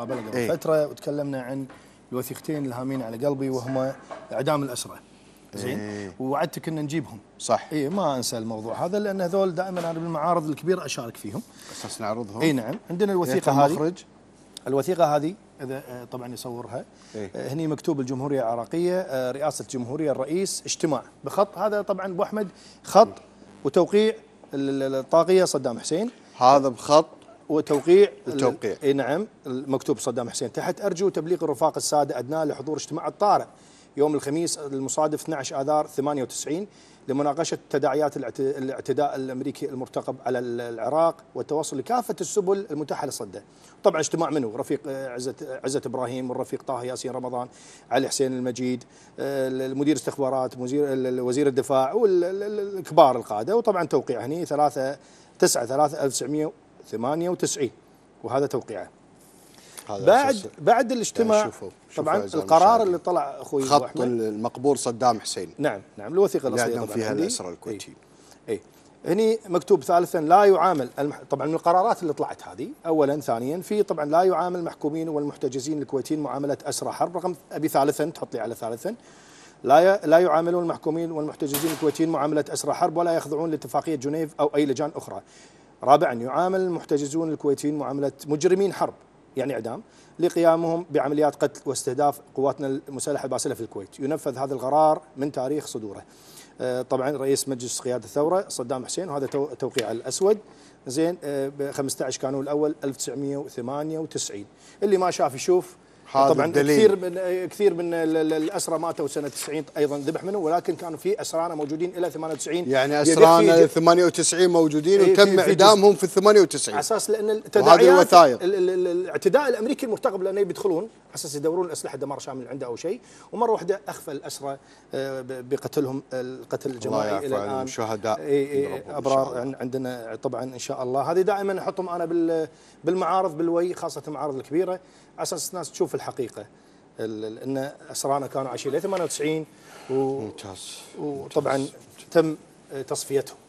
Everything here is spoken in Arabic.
قبل إيه؟ فتره وتكلمنا عن الوثيقتين الهامين على قلبي وهما اعدام الاسرى زين إيه؟ ووعدتك ان نجيبهم صح اي ما انسى الموضوع هذا لان هذول دائما انا بالمعارض الكبيره اشارك فيهم اساس نعرضهم اي نعم عندنا إيه، الوثيقه هذه الوثيقه هذه اذا آه، طبعا يصورها إيه؟ آه، هني مكتوب الجمهوريه العراقيه آه، رئاسه الجمهوريه الرئيس اجتماع بخط هذا طبعا ابو احمد خط وتوقيع الطاقية صدام حسين هذا بخط وتوقيع التوقيع اي نعم المكتوب صدام حسين تحت ارجو تبليغ الرفاق الساده ادناه لحضور اجتماع الطارئ يوم الخميس المصادف 12 اذار 98 لمناقشه تداعيات الاعتداء الامريكي المرتقب على العراق والتوصل لكافه السبل المتاحه لصده. طبعا اجتماع منه رفيق عزه آه، عزه ابراهيم والرفيق طه ياسين رمضان، علي حسين المجيد، آه، مدير استخبارات، وزير الدفاع والكبار القاده وطبعا توقيع هني ثلاثه 9 3 1900 98 وهذا توقيعه هذا بعد بعد الاجتماع يعني طبعا القرار اللي طلع اخوي خط المقبور صدام حسين نعم نعم الوثيقه الاصليه طبعا فيها الاسرى الكويتي اي إيه. هني مكتوب ثالثا لا يعامل المح... طبعا من القرارات اللي طلعت هذه اولا ثانيا في طبعا لا يعامل المحكومين والمحتجزين الكويتيين معامله اسرى حرب رقم ابي ثالثا تحط لي على ثالثا لا ي... لا يعاملون المحكومين والمحتجزين الكويتيين معامله اسرى حرب ولا يخضعون لاتفاقيه جنيف او اي لجان اخرى رابعا يعامل المحتجزون الكويتيين معاملة مجرمين حرب يعني إعدام لقيامهم بعمليات قتل واستهداف قواتنا المسلحة الباسلة في الكويت ينفذ هذا القرار من تاريخ صدوره آه، طبعا رئيس مجلس قيادة الثورة صدام حسين وهذا توقيع الأسود زين 15 آه، كانون الأول 1998 اللي ما شاف يشوف طبعا الدليل. كثير من كثير من الاسرى ماتوا سنه 90 ايضا ذبح منهم ولكن كانوا في اسرانا موجودين الى 98 يعني اسرانا 98 موجودين إيه، وتم اعدامهم في, ال 98 على اساس لان التداعيات الاعتداء الامريكي المرتقب لانه بيدخلون على اساس يدورون الاسلحه دمار شامل عنده او شيء ومره واحده اخفى الاسرى آه، بقتلهم القتل الجماعي الى الان شهداء إيه، إيه، ابرار عندنا طبعا ان شاء الله هذه دائما احطهم انا بالمعارض بالوي خاصه المعارض الكبيره على اساس الناس تشوف الحقيقه ان اسرانا كانوا ل 98 و ممتاز وطبعا ممتاز. تم تصفيتهم